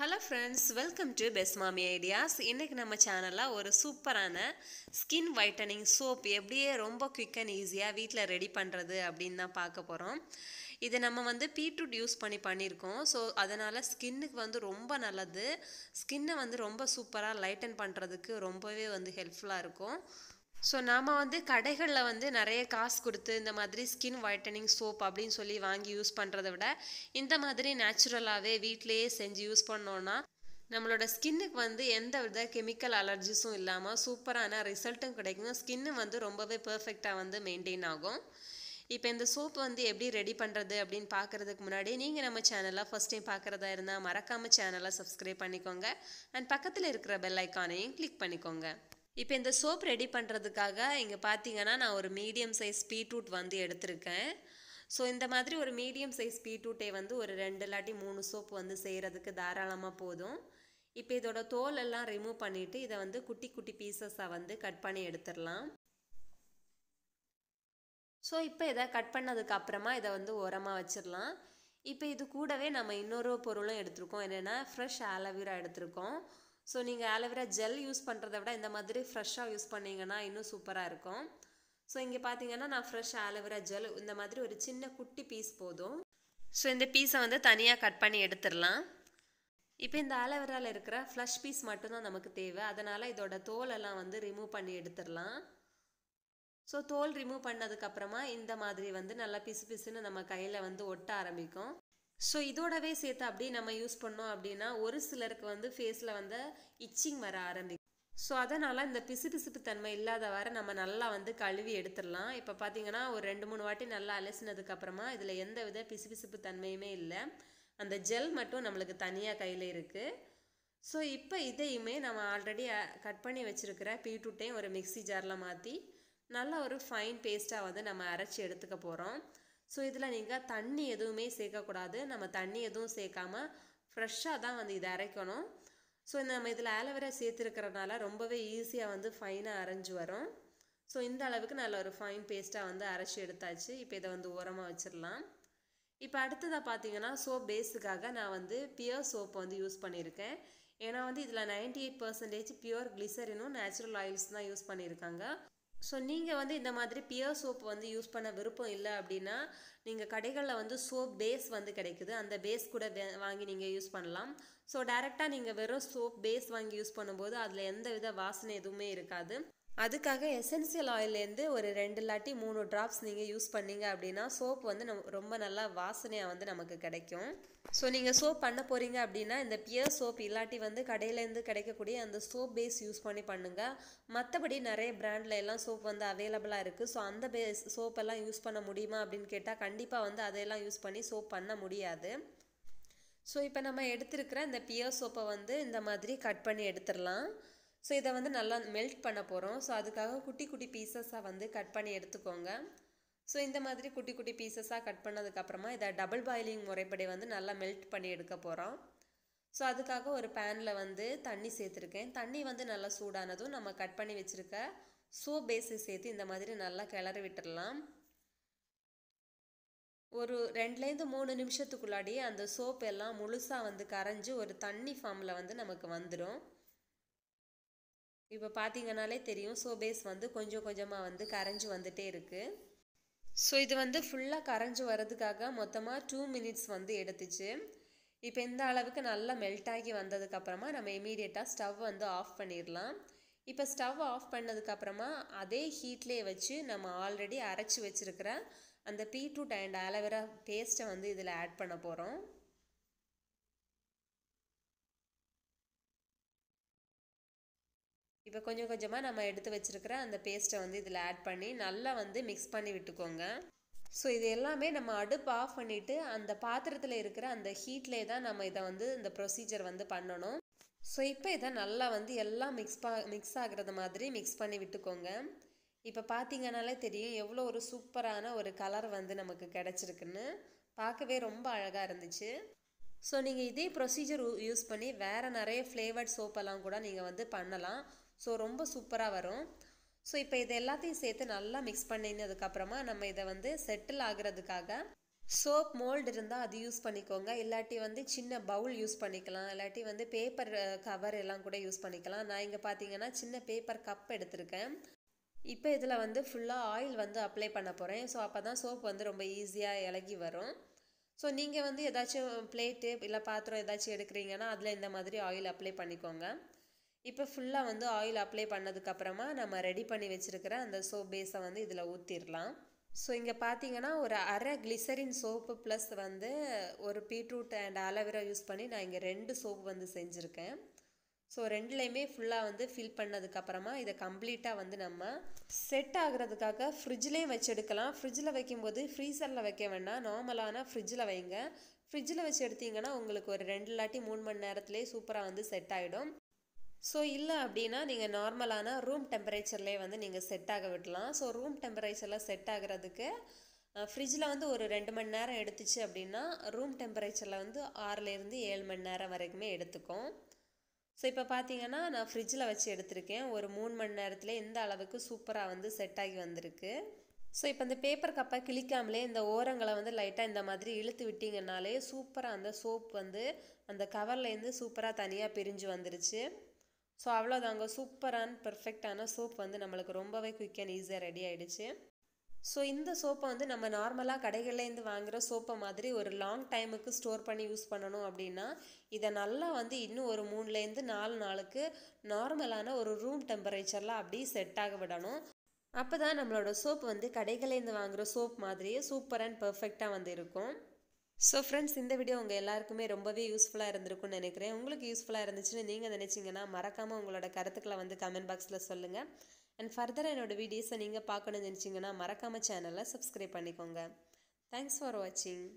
hello friends welcome to பெஸ் மாமி ideas இன்றைக்கி நம்ம சேனலில் ஒரு சூப்பரான ஸ்கின் வைட்டனிங் சோப் எப்படியே ரொம்ப குவிக் அண்ட் ஈஸியாக வீட்டில் ரெடி பண்ணுறது அப்படின்னு தான் பார்க்க போகிறோம் இது நம்ம வந்து பீட்ரூட் யூஸ் பண்ணி பண்ணியிருக்கோம் ஸோ அதனால் ஸ்கின்னுக்கு வந்து ரொம்ப நல்லது ஸ்கின்னை வந்து ரொம்ப சூப்பராக லைட்டன் பண்ணுறதுக்கு ரொம்பவே வந்து ஹெல்ப்ஃபுல்லாக இருக்கும் ஸோ நாம் வந்து கடைகளில் வந்து நிறைய காசு கொடுத்து இந்த மாதிரி ஸ்கின் ஒயிட்டனிங் சோப் அப்படின்னு சொல்லி வாங்கி யூஸ் பண்ணுறத விட இந்த மாதிரி நேச்சுரலாகவே வீட்லேயே செஞ்சு யூஸ் பண்ணோன்னா நம்மளோட ஸ்கின்னுக்கு வந்து எந்த வித கெமிக்கல் அலர்ஜிஸும் இல்லாமல் சூப்பரான ரிசல்ட்டும் கிடைக்கும் ஸ்கின்னு வந்து ரொம்பவே பர்ஃபெக்டாக வந்து மெயின்டைன் ஆகும் இப்போ இந்த சோப் வந்து எப்படி ரெடி பண்ணுறது அப்படின்னு பார்க்குறதுக்கு முன்னாடி நீங்கள் நம்ம சேனலில் ஃபஸ்ட் டைம் பார்க்குறதா இருந்தால் மறக்காமல் சேனலை சப்ஸ்கிரைப் பண்ணிக்கோங்க அண்ட் பக்கத்தில் இருக்கிற பெல் ஐக்கானையும் கிளிக் பண்ணிக்கோங்க இப்போ இந்த சோப் ரெடி பண்ணுறதுக்காக இங்கே பார்த்தீங்கன்னா நான் ஒரு மீடியம் சைஸ் பீட்ரூட் வந்து எடுத்திருக்கேன் ஸோ இந்த மாதிரி ஒரு மீடியம் சைஸ் பீட்ரூட்டை வந்து ஒரு ரெண்டு இல்லாட்டி மூணு சோப் வந்து செய்கிறதுக்கு தாராளமாக போதும் இப்போ இதோட தோல் எல்லாம் ரிமூவ் பண்ணிவிட்டு இதை வந்து குட்டி குட்டி பீசஸாக வந்து கட் பண்ணி எடுத்துடலாம் ஸோ இப்போ இதை கட் பண்ணதுக்கு அப்புறமா இதை வந்து உரமாக வச்சிடலாம் இப்போ இது கூடவே நம்ம இன்னொரு பொருளும் எடுத்திருக்கோம் என்னென்னா ஃப்ரெஷ் ஆலோவேரா எடுத்திருக்கோம் ஸோ நீங்கள் ஆலோவேரா ஜெல் யூஸ் பண்ணுறத விட இந்த மாதிரி ஃப்ரெஷ்ஷாக யூஸ் பண்ணிங்கன்னா இன்னும் சூப்பராக இருக்கும் ஸோ இங்கே பார்த்தீங்கன்னா நான் ஃப்ரெஷ் ஆலோவேரா ஜெல் இந்த மாதிரி ஒரு சின்ன குட்டி பீஸ் போதும் ஸோ இந்த பீஸை வந்து தனியாக கட் பண்ணி எடுத்துடலாம் இப்போ இந்த ஆலோவேராவில் இருக்கிற ஃப்ளஷ் பீஸ் மட்டும்தான் நமக்கு தேவை அதனால் இதோட தோலெல்லாம் வந்து ரிமூவ் பண்ணி எடுத்துடலாம் ஸோ தோல் ரிமூவ் பண்ணதுக்கப்புறமா இந்த மாதிரி வந்து நல்லா பிசு பிசுன்னு நம்ம கையில் வந்து ஒட்ட ஆரம்பிக்கும் ஸோ இதோடவே சேர்த்து அப்படியே நம்ம யூஸ் பண்ணோம் அப்படின்னா ஒரு சிலருக்கு வந்து ஃபேஸில் வந்து இச்சிங் வர ஆரம்பிக்கும் ஸோ அதனால் இந்த பிசுபிசுப்பு தன்மை இல்லாத வர நம்ம நல்லா வந்து கழுவி எடுத்துடலாம் இப்போ பார்த்தீங்கன்னா ஒரு ரெண்டு மூணு வாட்டி நல்லா அலசினதுக்கப்புறமா இதில் எந்த வித பிசுபிசுப்பு தன்மையுமே இல்லை அந்த ஜெல் மட்டும் நம்மளுக்கு தனியாக கையில் இருக்குது ஸோ இப்போ இதையுமே நம்ம ஆல்ரெடி கட் பண்ணி வச்சுருக்கிற பீட்ரூட்டையும் ஒரு மிக்சி ஜாரில் மாற்றி நல்லா ஒரு ஃபைன் பேஸ்ட்டாக வந்து நம்ம அரைச்சி எடுத்துக்க போகிறோம் ஸோ இதில் நீங்கள் தண்ணி எதுவுமே சேர்க்கக்கூடாது நம்ம தண்ணி எதுவும் சேர்க்காம ஃப்ரெஷ்ஷாக தான் வந்து இதை அரைக்கணும் ஸோ நம்ம இதில் ஆலோவேரா சேர்த்துருக்கிறதுனால ரொம்பவே ஈஸியாக வந்து ஃபைனாக அரைஞ்சு வரும் ஸோ இந்த அளவுக்கு நல்ல ஒரு ஃபைன் பேஸ்ட்டாக வந்து அரைச்சி எடுத்தாச்சு இப்போ இதை வந்து உரமாக வச்சிடலாம் இப்போ அடுத்ததாக பார்த்தீங்கன்னா சோப் பேஸுக்காக நான் வந்து பியூர் சோப் வந்து யூஸ் பண்ணியிருக்கேன் ஏன்னா வந்து இதில் நைன்ட்டி எயிட் பர்சன்டேஜ் பியூர் கிளிசரினும் நேச்சுரல் ஆயில்ஸ் தான் யூஸ் பண்ணியிருக்காங்க ஸோ நீங்கள் வந்து இந்த மாதிரி பியர் சோப் வந்து யூஸ் பண்ண விருப்பம் இல்லை அப்படின்னா நீங்கள் கடைகளில் வந்து சோப் பேஸ் வந்து கிடைக்குது அந்த பேஸ் கூட வாங்கி நீங்கள் யூஸ் பண்ணலாம் ஸோ டைரெக்டாக நீங்கள் வெறும் சோப் பேஸ் வாங்கி யூஸ் பண்ணும்போது அதில் எந்த வித வாசனை எதுவுமே இருக்காது அதுக்காக எசென்சியல் ஆயிலேருந்து ஒரு ரெண்டு இல்லாட்டி மூணு ட்ராப்ஸ் நீங்கள் யூஸ் பண்ணீங்க அப்படின்னா சோப் வந்து நம் ரொம்ப நல்லா வாசனையாக வந்து நமக்கு கிடைக்கும் ஸோ நீங்கள் சோப் பண்ண போகிறீங்க அப்படின்னா இந்த பியர் சோப் இல்லாட்டி வந்து கடையிலேருந்து கிடைக்கக்கூடிய அந்த சோப் பேஸ் யூஸ் பண்ணி பண்ணுங்கள் மற்றபடி நிறைய பிராண்டில் எல்லாம் சோப் வந்து அவைலபிளாக இருக்குது ஸோ அந்த பேஸ் சோப்பெல்லாம் யூஸ் பண்ண முடியுமா அப்படின்னு கேட்டால் கண்டிப்பாக வந்து அதையெல்லாம் யூஸ் பண்ணி சோப் பண்ண முடியாது ஸோ இப்போ நம்ம எடுத்திருக்கிற இந்த பியர் சோப்பை வந்து இந்த மாதிரி கட் பண்ணி எடுத்துடலாம் ஸோ இதை வந்து நல்லா மெல்ட் பண்ண போகிறோம் ஸோ அதுக்காக குட்டி குட்டி பீசஸாக வந்து கட் பண்ணி எடுத்துக்கோங்க ஸோ இந்த மாதிரி குட்டி குட்டி பீசஸாக கட் பண்ணதுக்கப்புறமா இதை டபுள் பாயிலிங் முறைப்படி வந்து நல்லா மெல்ட் பண்ணி எடுக்க போகிறோம் ஸோ அதுக்காக ஒரு பேனில் வந்து தண்ணி சேர்த்துருக்கேன் தண்ணி வந்து நல்லா சூடானதும் நம்ம கட் பண்ணி வச்சுருக்க சோப் பேஸு சேர்த்து இந்த மாதிரி நல்லா கிளறி விட்டுடலாம் ஒரு ரெண்டுலேருந்து மூணு நிமிஷத்துக்குள்ளாடி அந்த சோப் எல்லாம் முழுசாக வந்து கரைஞ்சி ஒரு தண்ணி ஃபார்மில் வந்து நமக்கு வந்துடும் இப்போ பார்த்தீங்கனாலே தெரியும் ஸோ பேஸ் வந்து கொஞ்சம் கொஞ்சமாக வந்து கரைஞ்சி வந்துட்டே இருக்குது ஸோ இது வந்து ஃபுல்லாக கரைஞ்சி வர்றதுக்காக மொத்தமாக டூ மினிட்ஸ் வந்து எடுத்துச்சு இப்போ இந்த அளவுக்கு நல்லா மெல்ட் ஆகி வந்ததுக்கப்புறமா நம்ம இமீடியட்டாக ஸ்டவ் வந்து ஆஃப் பண்ணிடலாம் இப்போ ஸ்டவ் ஆஃப் பண்ணதுக்கப்புறமா அதே ஹீட்லேயே வச்சு நம்ம ஆல்ரெடி அரைச்சி வச்சுருக்கிற அந்த பீட்ரூட் அண்ட் ஆலோவேரா பேஸ்ட்டை வந்து இதில் ஆட் பண்ண போகிறோம் இப்போ கொஞ்சம் கொஞ்சமாக நம்ம எடுத்து வச்சுருக்கிற அந்த பேஸ்ட்டை வந்து இதில் ஆட் பண்ணி நல்லா வந்து மிக்ஸ் பண்ணி விட்டுக்கோங்க ஸோ இது எல்லாமே நம்ம அடுப்பு ஆஃப் பண்ணிவிட்டு அந்த பாத்திரத்தில் இருக்கிற அந்த ஹீட்லேயே தான் நம்ம இதை வந்து இந்த ப்ரொசீஜர் வந்து பண்ணணும் ஸோ இப்போ இதை நல்லா வந்து எல்லாம் மிக்ஸ் பா மிக்ஸ் ஆகிறது மாதிரி மிக்ஸ் பண்ணி விட்டுக்கோங்க இப்போ பார்த்தீங்கனாலே தெரியும் எவ்வளோ ஒரு சூப்பரான ஒரு கலர் வந்து நமக்கு கிடச்சிருக்குன்னு பார்க்கவே ரொம்ப அழகாக இருந்துச்சு ஸோ நீங்கள் இதே ப்ரொசீஜர் யூஸ் பண்ணி வேறு நிறைய ஃப்ளேவர்ட் சோப்பெல்லாம் கூட நீங்கள் வந்து பண்ணலாம் ஸோ ரொம்ப சூப்பராக வரும் ஸோ இப்போ இதை எல்லாத்தையும் சேர்த்து நல்லா மிக்ஸ் பண்ணினதுக்கப்புறமா நம்ம இதை வந்து செட்டில் ஆகுறதுக்காக சோப் மோல்டு இருந்தால் அது யூஸ் பண்ணிக்கோங்க இல்லாட்டி வந்து சின்ன பவுல் யூஸ் பண்ணிக்கலாம் இல்லாட்டி வந்து பேப்பர் கவர் எல்லாம் கூட யூஸ் பண்ணிக்கலாம் நான் இங்கே பார்த்தீங்கன்னா சின்ன பேப்பர் கப் எடுத்திருக்கேன் இப்போ இதில் வந்து ஃபுல்லாக ஆயில் வந்து அப்ளை பண்ண போகிறேன் ஸோ அப்போ தான் சோப் வந்து ரொம்ப ஈஸியாக இலகி வரும் ஸோ நீங்கள் வந்து ஏதாச்சும் பிளேட்டு இல்லை பாத்திரம் ஏதாச்சும் எடுக்கிறீங்கன்னா அதில் இந்த மாதிரி ஆயில் அப்ளை பண்ணிக்கோங்க இப்போ ஃபுல்லாக வந்து ஆயில் அப்ளை பண்ணதுக்கப்புறமா நம்ம ரெடி பண்ணி வச்சுருக்கிற அந்த சோப் பேஸை வந்து இதில் ஊற்றிடலாம் ஸோ இங்கே பார்த்தீங்கன்னா ஒரு அரை கிளிசரின் சோப்பு ப்ளஸ் வந்து ஒரு பீட்ரூட் அண்ட் அலோவேரா யூஸ் பண்ணி நான் இங்கே ரெண்டு சோப்பு வந்து செஞ்சுருக்கேன் ஸோ ரெண்டுலேயுமே ஃபுல்லாக வந்து ஃபில் பண்ணதுக்கப்புறமா இதை கம்ப்ளீட்டாக வந்து நம்ம செட் ஆகிறதுக்காக ஃப்ரிட்ஜ்லேயும் வச்செடுக்கலாம் ஃப்ரிட்ஜில் வைக்கும்போது ஃப்ரீசரில் வைக்க வேண்டாம் நார்மலான ஃப்ரிட்ஜில் வைங்க ஃப்ரிட்ஜில் வச்சு எடுத்தீங்கன்னா உங்களுக்கு ஒரு ரெண்டு இல்லாட்டி மூணு மணி நேரத்துலேயே சூப்பராக வந்து செட் ஆகிடும் ஸோ இல்லை அப்படின்னா நீங்கள் நார்மலான ரூம் டெம்பரேச்சர்லேயே வந்து நீங்கள் செட் ஆக விடலாம் ஸோ ரூம் டெம்பரேச்சரில் செட் ஆகிறதுக்கு ஃப்ரிட்ஜில் வந்து ஒரு ரெண்டு மணி நேரம் எடுத்துச்சு அப்படின்னா ரூம் டெம்பரேச்சரில் வந்து ஆறுலேருந்து ஏழு மணி நேரம் வரைக்குமே எடுத்துக்கும் ஸோ இப்போ பார்த்தீங்கன்னா நான் ஃப்ரிட்ஜில் வச்சு எடுத்திருக்கேன் ஒரு மூணு மணி நேரத்தில் எந்த அளவுக்கு சூப்பராக வந்து செட் ஆகி வந்திருக்கு ஸோ இப்போ இந்த பேப்பர் கப்பை கிளிக்காமலே இந்த ஓரங்களை வந்து லைட்டாக இந்த மாதிரி இழுத்து விட்டிங்கனாலே சூப்பராக அந்த சோப் வந்து அந்த கவர்லேருந்து சூப்பராக தனியாக பிரிஞ்சு வந்துருச்சு ஸோ அவ்வளோதாங்க சூப்பரான பெர்ஃபெக்டான சோப் வந்து நம்மளுக்கு ரொம்பவே குயிக் அண்ட் ஈஸியாக ரெடி ஆகிடுச்சு ஸோ இந்த சோப்பை வந்து நம்ம நார்மலாக கடைகள்லேருந்து வாங்குகிற சோப்பை மாதிரி ஒரு லாங் டைமுக்கு ஸ்டோர் பண்ணி யூஸ் பண்ணணும் அப்படின்னா இதை நல்லா வந்து இன்னும் ஒரு மூணுலேருந்து நாலு நாளுக்கு நார்மலான ஒரு ரூம் டெம்பரேச்சரில் அப்படியே செட் ஆக விடணும் அப்போ தான் நம்மளோட சோப் வந்து கடைகள்லேருந்து வாங்குகிற சோப் மாதிரியே சூப்பர் அண்ட் பர்ஃபெக்டாக வந்து இருக்கும் ஸோ ஃப்ரெண்ட்ஸ் இந்த வீடியோ உங்கள் எல்லாருக்குமே ரொம்பவே யூஸ்ஃபுல்லாக இருந்திருக்கும்னு நினைக்கிறேன் உங்களுக்கு யூஸ்ஃபுல்லாக இருந்துச்சுன்னு நீங்கள் நினச்சிங்கன்னா மறக்காமல் உங்களோட கருத்துக்களை வந்து கமெண்ட் பாக்ஸில் சொல்லுங்கள் அண்ட் ஃபர்தராக என்னோடய வீடியோஸை நீங்கள் பார்க்கணும்னு நினச்சிங்கன்னா மறக்காமல் சேனலை சப்ஸ்கிரைப் பண்ணிக்கோங்க தேங்க்ஸ் ஃபார் வாட்சிங்